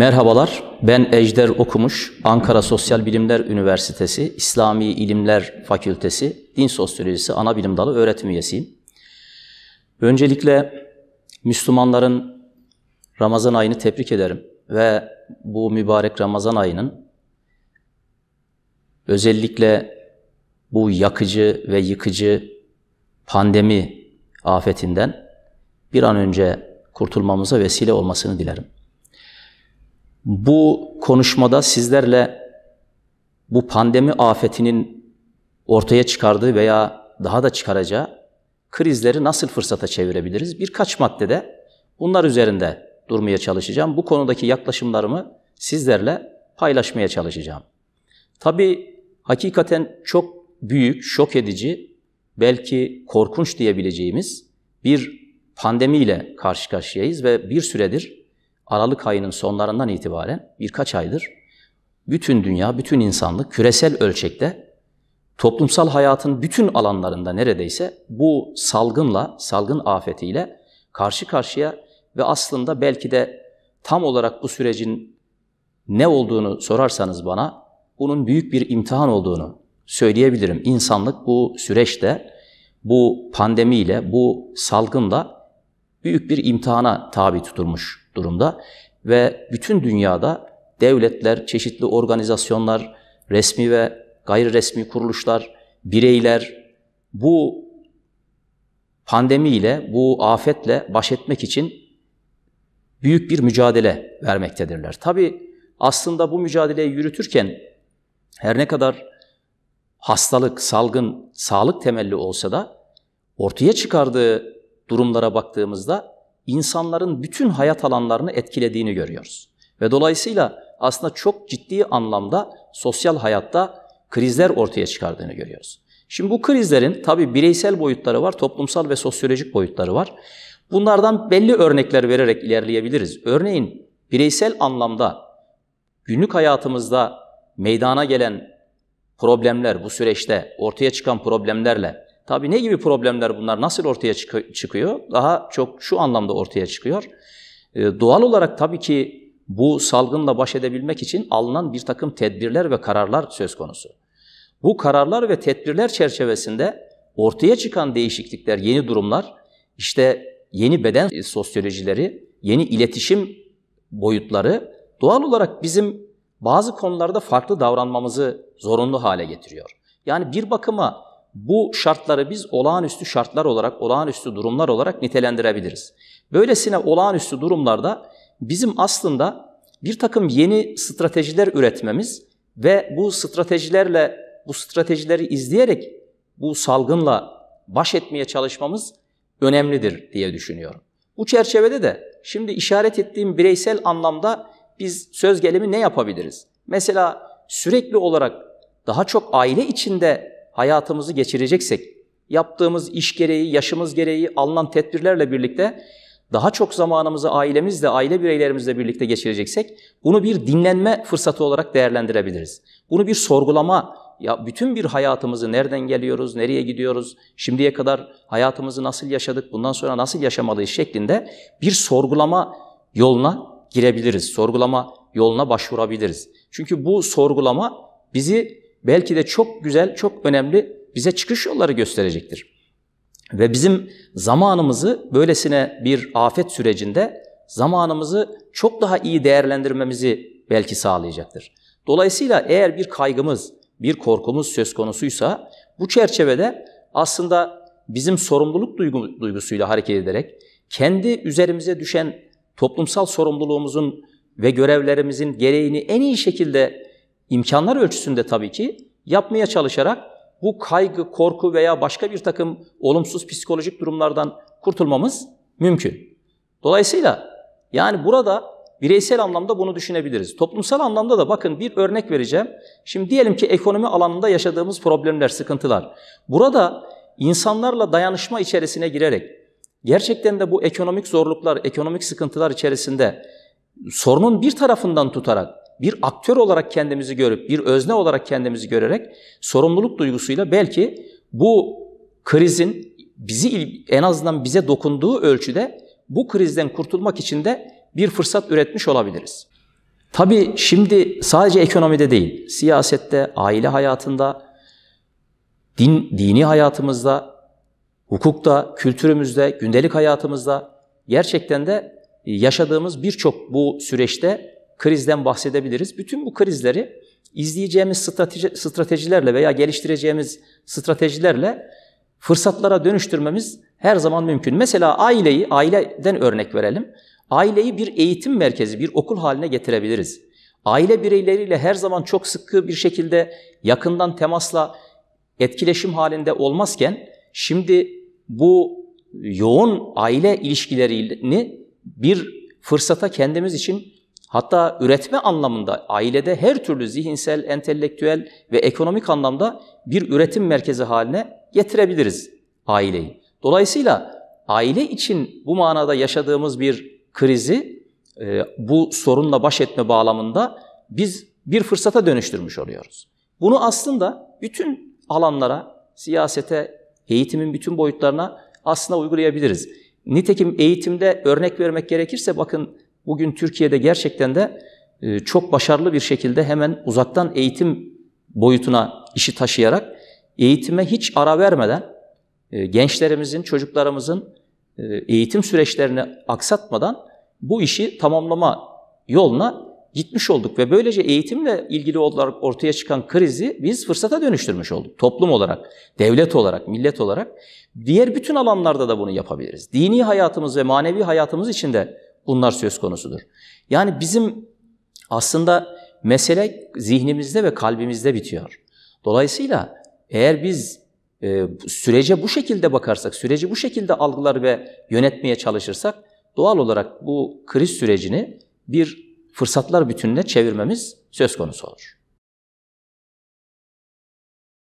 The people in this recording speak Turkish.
Merhabalar, ben Ejder Okumuş, Ankara Sosyal Bilimler Üniversitesi İslami İlimler Fakültesi Din Sosyolojisi Ana Bilim Dalı öğretim üyesiyim. Öncelikle Müslümanların Ramazan ayını tebrik ederim ve bu mübarek Ramazan ayının özellikle bu yakıcı ve yıkıcı pandemi afetinden bir an önce kurtulmamıza vesile olmasını dilerim bu konuşmada sizlerle bu pandemi afetinin ortaya çıkardığı veya daha da çıkaracağı krizleri nasıl fırsata çevirebiliriz? Birkaç maddede bunlar üzerinde durmaya çalışacağım. Bu konudaki yaklaşımlarımı sizlerle paylaşmaya çalışacağım. Tabi hakikaten çok büyük, şok edici, belki korkunç diyebileceğimiz bir pandemiyle karşı karşıyayız ve bir süredir Aralık ayının sonlarından itibaren birkaç aydır bütün dünya, bütün insanlık küresel ölçekte toplumsal hayatın bütün alanlarında neredeyse bu salgınla, salgın afetiyle karşı karşıya ve aslında belki de tam olarak bu sürecin ne olduğunu sorarsanız bana bunun büyük bir imtihan olduğunu söyleyebilirim. İnsanlık bu süreçte bu pandemiyle, bu salgınla büyük bir imtihana tabi tutulmuş durumda. Ve bütün dünyada devletler, çeşitli organizasyonlar, resmi ve gayri resmi kuruluşlar, bireyler bu pandemiyle, bu afetle baş etmek için büyük bir mücadele vermektedirler. Tabi aslında bu mücadeleyi yürütürken her ne kadar hastalık, salgın, sağlık temelli olsa da ortaya çıkardığı durumlara baktığımızda insanların bütün hayat alanlarını etkilediğini görüyoruz. Ve dolayısıyla aslında çok ciddi anlamda sosyal hayatta krizler ortaya çıkardığını görüyoruz. Şimdi bu krizlerin tabi bireysel boyutları var, toplumsal ve sosyolojik boyutları var. Bunlardan belli örnekler vererek ilerleyebiliriz. Örneğin bireysel anlamda günlük hayatımızda meydana gelen problemler, bu süreçte ortaya çıkan problemlerle Tabi ne gibi problemler bunlar? Nasıl ortaya çıkıyor? Daha çok şu anlamda ortaya çıkıyor. Ee, doğal olarak tabii ki bu salgınla baş edebilmek için alınan bir takım tedbirler ve kararlar söz konusu. Bu kararlar ve tedbirler çerçevesinde ortaya çıkan değişiklikler, yeni durumlar, işte yeni beden e, sosyolojileri, yeni iletişim boyutları doğal olarak bizim bazı konularda farklı davranmamızı zorunlu hale getiriyor. Yani bir bakıma bu şartları biz olağanüstü şartlar olarak, olağanüstü durumlar olarak nitelendirebiliriz. Böylesine olağanüstü durumlarda bizim aslında bir takım yeni stratejiler üretmemiz ve bu stratejilerle, bu stratejileri izleyerek bu salgınla baş etmeye çalışmamız önemlidir diye düşünüyorum. Bu çerçevede de şimdi işaret ettiğim bireysel anlamda biz söz gelimi ne yapabiliriz? Mesela sürekli olarak daha çok aile içinde hayatımızı geçireceksek, yaptığımız iş gereği, yaşımız gereği alınan tedbirlerle birlikte daha çok zamanımızı ailemizle, aile bireylerimizle birlikte geçireceksek bunu bir dinlenme fırsatı olarak değerlendirebiliriz. Bunu bir sorgulama, ya bütün bir hayatımızı nereden geliyoruz, nereye gidiyoruz, şimdiye kadar hayatımızı nasıl yaşadık, bundan sonra nasıl yaşamalıyız şeklinde bir sorgulama yoluna girebiliriz. Sorgulama yoluna başvurabiliriz. Çünkü bu sorgulama bizi belki de çok güzel, çok önemli bize çıkış yolları gösterecektir. Ve bizim zamanımızı böylesine bir afet sürecinde zamanımızı çok daha iyi değerlendirmemizi belki sağlayacaktır. Dolayısıyla eğer bir kaygımız, bir korkumuz söz konusuysa bu çerçevede aslında bizim sorumluluk duygu, duygusuyla hareket ederek kendi üzerimize düşen toplumsal sorumluluğumuzun ve görevlerimizin gereğini en iyi şekilde imkanlar ölçüsünde tabii ki yapmaya çalışarak bu kaygı, korku veya başka bir takım olumsuz psikolojik durumlardan kurtulmamız mümkün. Dolayısıyla yani burada bireysel anlamda bunu düşünebiliriz. Toplumsal anlamda da bakın bir örnek vereceğim. Şimdi diyelim ki ekonomi alanında yaşadığımız problemler, sıkıntılar. Burada insanlarla dayanışma içerisine girerek gerçekten de bu ekonomik zorluklar, ekonomik sıkıntılar içerisinde sorunun bir tarafından tutarak bir aktör olarak kendimizi görüp, bir özne olarak kendimizi görerek sorumluluk duygusuyla belki bu krizin bizi en azından bize dokunduğu ölçüde bu krizden kurtulmak için de bir fırsat üretmiş olabiliriz. Tabii şimdi sadece ekonomide değil, siyasette, aile hayatında, din, dini hayatımızda, hukukta, kültürümüzde, gündelik hayatımızda gerçekten de yaşadığımız birçok bu süreçte krizden bahsedebiliriz. Bütün bu krizleri izleyeceğimiz strateji, stratejilerle veya geliştireceğimiz stratejilerle fırsatlara dönüştürmemiz her zaman mümkün. Mesela aileyi, aileden örnek verelim. Aileyi bir eğitim merkezi, bir okul haline getirebiliriz. Aile bireyleriyle her zaman çok sıkı bir şekilde yakından temasla etkileşim halinde olmazken şimdi bu yoğun aile ilişkilerini bir fırsata kendimiz için Hatta üretme anlamında ailede her türlü zihinsel, entelektüel ve ekonomik anlamda bir üretim merkezi haline getirebiliriz aileyi. Dolayısıyla aile için bu manada yaşadığımız bir krizi e, bu sorunla baş etme bağlamında biz bir fırsata dönüştürmüş oluyoruz. Bunu aslında bütün alanlara, siyasete, eğitimin bütün boyutlarına aslında uygulayabiliriz. Nitekim eğitimde örnek vermek gerekirse bakın Bugün Türkiye'de gerçekten de e, çok başarılı bir şekilde hemen uzaktan eğitim boyutuna işi taşıyarak eğitime hiç ara vermeden e, gençlerimizin, çocuklarımızın e, eğitim süreçlerini aksatmadan bu işi tamamlama yoluna gitmiş olduk ve böylece eğitimle ilgili olarak ortaya çıkan krizi biz fırsata dönüştürmüş olduk. Toplum olarak, devlet olarak, millet olarak diğer bütün alanlarda da bunu yapabiliriz. Dini hayatımız ve manevi hayatımız için de Bunlar söz konusudur. Yani bizim aslında mesele zihnimizde ve kalbimizde bitiyor. Dolayısıyla eğer biz e, sürece bu şekilde bakarsak, süreci bu şekilde algılar ve yönetmeye çalışırsak doğal olarak bu kriz sürecini bir fırsatlar bütününe çevirmemiz söz konusu olur.